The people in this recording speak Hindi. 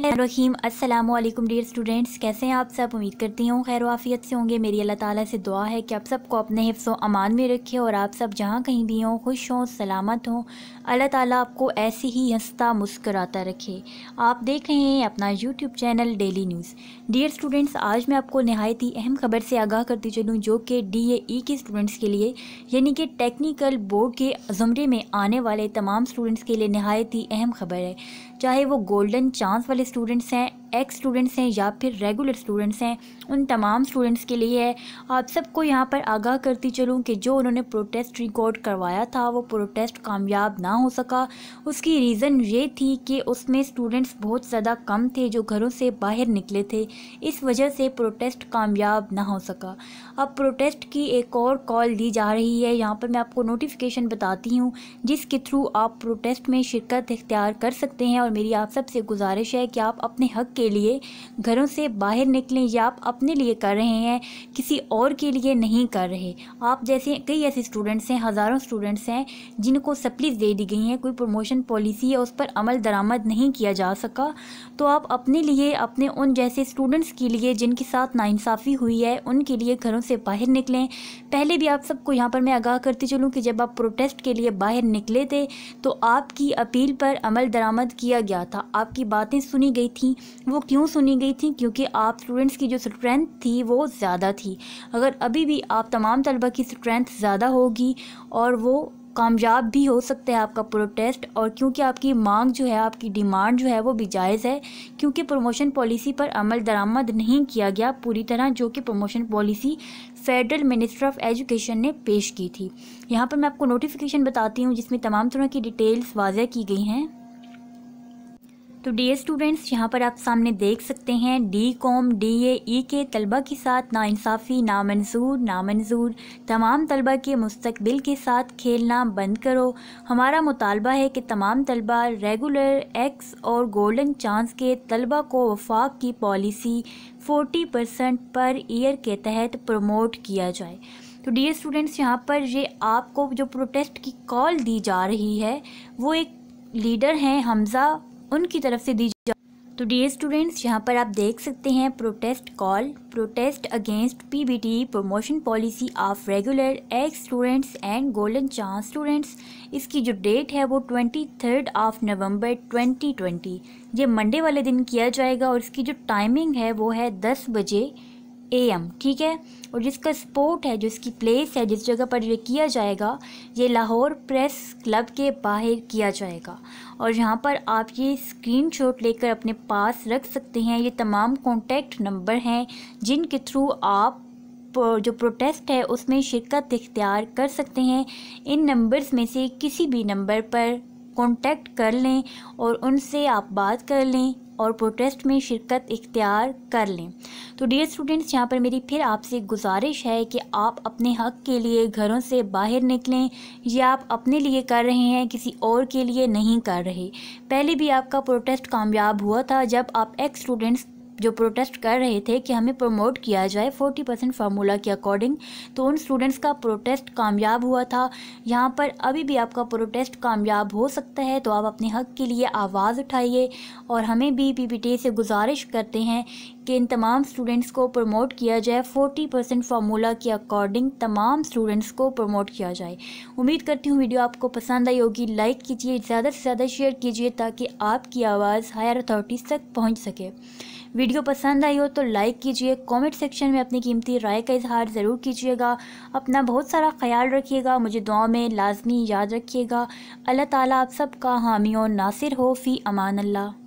रहीम अस्सलाम वालेकुम डियर स्टूडेंट्स कैसे हैं आप सब उम्मीद करती हूँ खैर वाफियत से होंगे मेरी अल्लाह ताला से दुआ है कि आप सबको अपने हिफ्स अमान में रखे और आप सब जहाँ कहीं भी हों खुश हों सलामत हों अल्लाह ताला आपको ऐसे ही हंसता मुस्कराता रखे आप देख रहे हैं अपना YouTube channel daily news dear students आज मैं आपको नहायत ही अहम खबर से आगाह करती चलूँ जो कि डी ए ई के स्टूडेंट्स के लिए यानी कि टेक्निकल बोर्ड के ज़ुमरे में आने वाले तमाम स्टूडेंट्स के लिए नहायत ही अहम खबर है चाहे वो गोल्डन चांस वाले स्टूडेंट्स हैं एक्स स्टूडेंट्स हैं या फिर रेगुलर स्टूडेंट्स हैं उन तमाम स्टूडेंट्स के लिए है आप सबको यहाँ पर आगाह करती चलूँ कि जो उन्होंने प्रोटेस्ट रिकॉर्ड करवाया था वो प्रोटेस्ट कामयाब ना हो सका उसकी रीज़न ये थी कि उसमें स्टूडेंट्स बहुत ज़्यादा कम थे जो घरों से बाहर निकले थे इस वजह से प्रोटेस्ट कामयाब ना हो सका अब प्रोटेस्ट की एक और कॉल दी जा रही है यहाँ पर मैं आपको नोटिफिकेशन बताती हूँ जिसके थ्रू आप प्रोटेस्ट में शिरकत इख्तियार कर सकते हैं और मेरी आप सबसे गुजारिश है कि आप अपने हक के के लिए घरों से बाहर निकलें या आप अपने लिए कर रहे हैं किसी और के लिए नहीं कर रहे आप जैसे कई ऐसे स्टूडेंट्स हैं हज़ारों स्टूडेंट्स हैं जिनको सप्लीज दे दी गई हैं कोई प्रमोशन पॉलिसी है उस पर अमल दरामद नहीं किया जा सका तो आप अपने लिए अपने उन जैसे स्टूडेंट्स के लिए जिनके साथ नाइंसाफ़ी हुई है उनके लिए घरों से बाहर निकलें पहले भी आप सबको यहाँ पर मैं आगाह करती चलूँ कि जब आप प्रोटेस्ट के लिए बाहर निकले थे तो आपकी अपील पर अमल दरामद किया गया था आपकी बातें सुनी गई थी वो क्यों सुनी गई थी क्योंकि आप स्टूडेंट्स की जो स्ट्रेंथ थी वो ज़्यादा थी अगर अभी भी आप तमाम तलबा की स्ट्रेंथ ज़्यादा होगी और वो कामयाब भी हो सकते हैं आपका प्रोटेस्ट और क्योंकि आपकी मांग जो है आपकी डिमांड जो है वो भी जायज़ है क्योंकि प्रमोशन पॉलिसी पर अमल दरामद नहीं किया गया पूरी तरह जो कि promotion policy federal minister of education ने पेश की थी यहाँ पर मैं आपको नोटिफिकेशन बताती हूँ जिसमें तमाम तरह की डिटेल्स वाजह की गई हैं तो डी स्टूडेंट्स यहाँ पर आप सामने देख सकते हैं D com D A E के तलबा के साथ नासाफ़ी नामंजूर नामंजूर तमाम तलबा के मुस्तबिल के साथ खेलना बंद करो हमारा मुतालबा है कि तमाम तलबा रेगुलर एक्स और गोल्डन चांस के तलबा को वफाक की policy forty percent per year के तहत प्रमोट किया जाए तो डी स्टूडेंट्स यहाँ पर ये आपको जो प्रोटेस्ट की कॉल दी जा रही है वो एक लीडर हैं हमज़ा उनकी तरफ से दी जा तो डी स्टूडेंट्स यहाँ पर आप देख सकते हैं protest call protest against PBT promotion policy of regular ex students and golden chance students इसकी जो डेट है वो ट्वेंटी थर्ड ऑफ नवंबर 2020 ये मंडे वाले दिन किया जाएगा और इसकी जो टाइमिंग है वो है दस बजे ए एम ठीक है और जिसका स्पोर्ट है जिसकी प्लेस है जिस जगह पर ये किया जाएगा ये लाहौर प्रेस क्लब के बाहर किया जाएगा और यहाँ पर आप ये स्क्रीनशॉट लेकर अपने पास रख सकते हैं ये तमाम कॉन्टेक्ट नंबर हैं जिनके थ्रू आप जो प्रोटेस्ट है उसमें शिरकत इख्तियार कर सकते हैं इन नंबर्स में से किसी भी नंबर पर कॉन्टेक्ट कर लें और उनसे आप बात कर लें और प्रोटेस्ट में शिरकत इख्तियार कर लें तो डियर स्टूडेंट्स यहाँ पर मेरी फिर आपसे गुजारिश है कि आप अपने हक के लिए घरों से बाहर निकलें या आप अपने लिए कर रहे हैं किसी और के लिए नहीं कर रहे पहले भी आपका प्रोटेस्ट कामयाब हुआ था जब आप एक्स स्टूडेंट्स जो प्रोटेस्ट कर रहे थे कि हमें प्रमोट किया जाए 40 परसेंट फार्मूला के अकॉर्डिंग तो उन स्टूडेंट्स का प्रोटेस्ट कामयाब हुआ था यहाँ पर अभी भी आपका प्रोटेस्ट कामयाब हो सकता है तो आप अपने हक के लिए आवाज़ उठाइए और हमें भी पीपीटी से गुजारिश करते हैं कि इन तमाम स्टूडेंट्स को प्रमोट किया जाए 40 परसेंट फार्मूला के अकॉर्डिंग तमाम स्टूडेंट्स को प्रमोट किया जाए उम्मीद करती हूँ वीडियो आपको पसंद आई होगी लाइक कीजिए ज़्यादा से ज़्यादा शेयर कीजिए ताकि आपकी आवाज़ हायर अथॉरिटीज़ तक पहुँच सके वीडियो पसंद आई हो तो लाइक कीजिए कमेंट सेक्शन में अपनी कीमती राय का इजहार ज़रूर कीजिएगा अपना बहुत सारा ख्याल रखिएगा मुझे दुआ में लाजमी याद रखिएगा अल्लाह ताला आप सबका हामी और नासिर हो फ़ी अमान अल्लाह